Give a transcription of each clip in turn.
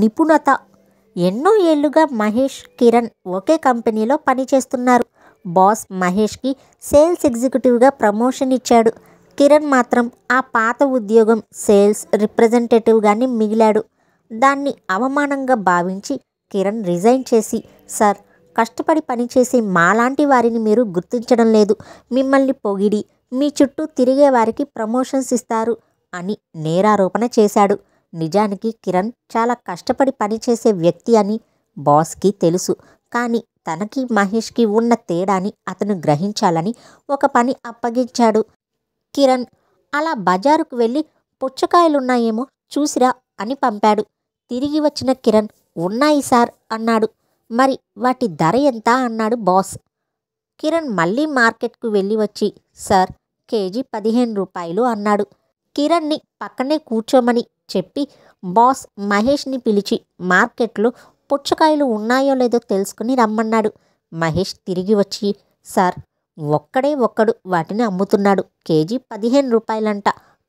నిపుణత ఎన్నో ఏళ్లుగా మహేష్ కిరణ్ ఒకే కంపెనీలో పనిచేస్తున్నారు బాస్ మహేష్కి సేల్స్ ఎగ్జిక్యూటివ్గా ప్రమోషన్ ఇచ్చాడు కిరణ్ మాత్రం ఆ పాత ఉద్యోగం సేల్స్ రిప్రజెంటేటివ్గానే మిగిలాడు దాన్ని అవమానంగా భావించి కిరణ్ రిజైన్ చేసి సార్ కష్టపడి పనిచేసే మాలాంటి వారిని మీరు గుర్తించడం లేదు మిమ్మల్ని పొగిడి మీ చుట్టూ తిరిగే వారికి ప్రమోషన్స్ ఇస్తారు అని నేరారోపణ చేశాడు నిజానికి కిరణ్ చాలా కష్టపడి పనిచేసే వ్యక్తి అని బాస్కి తెలుసు కానీ తనకి మహేష్కి ఉన్న తేడాని అతను గ్రహించాలని ఒక పని అప్పగించాడు కిరణ్ అలా బజారుకు వెళ్ళి పుచ్చకాయలున్నాయేమో చూసిరా అని పంపాడు తిరిగి వచ్చిన కిరణ్ ఉన్నాయి సార్ అన్నాడు మరి వాటి ధర ఎంత అన్నాడు బాస్ కిరణ్ మళ్ళీ మార్కెట్కు వెళ్ళి వచ్చి సార్ కేజీ పదిహేను రూపాయలు అన్నాడు కిరణ్ని పక్కనే కూర్చోమని చెప్పి బాస్ మహేష్ని పిలిచి మార్కెట్లో పుచ్చకాయలు ఉన్నాయో లేదో తెలుసుకుని రమ్మన్నాడు మహేష్ తిరిగి వచ్చి సార్ ఒక్కడే ఒక్కడు వాటిని అమ్ముతున్నాడు కేజీ పదిహేను రూపాయలంట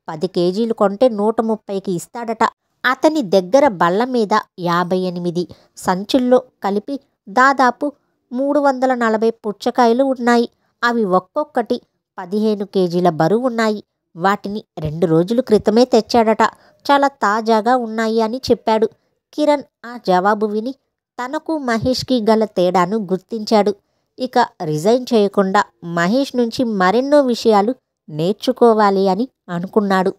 పది కేజీలు కొంటే నూట ముప్పైకి ఇస్తాడట అతని దగ్గర బల్ల మీద యాభై ఎనిమిది సంచుల్లో కలిపి దాదాపు మూడు వందల నలభై పుచ్చకాయలు ఉన్నాయి అవి ఒక్కొక్కటి పదిహేను కేజీల బరువు ఉన్నాయి వాటిని రెండు రోజుల క్రితమే తెచ్చాడట చాలా తాజాగా ఉన్నాయి అని చెప్పాడు కిరణ్ ఆ జవాబు విని తనకు మహేష్కి గల తేడాను గుర్తించాడు ఇక రిజైన్ చేయకుండా మహేష్ నుంచి మరెన్నో విషయాలు నేర్చుకోవాలి అని అనుకున్నాడు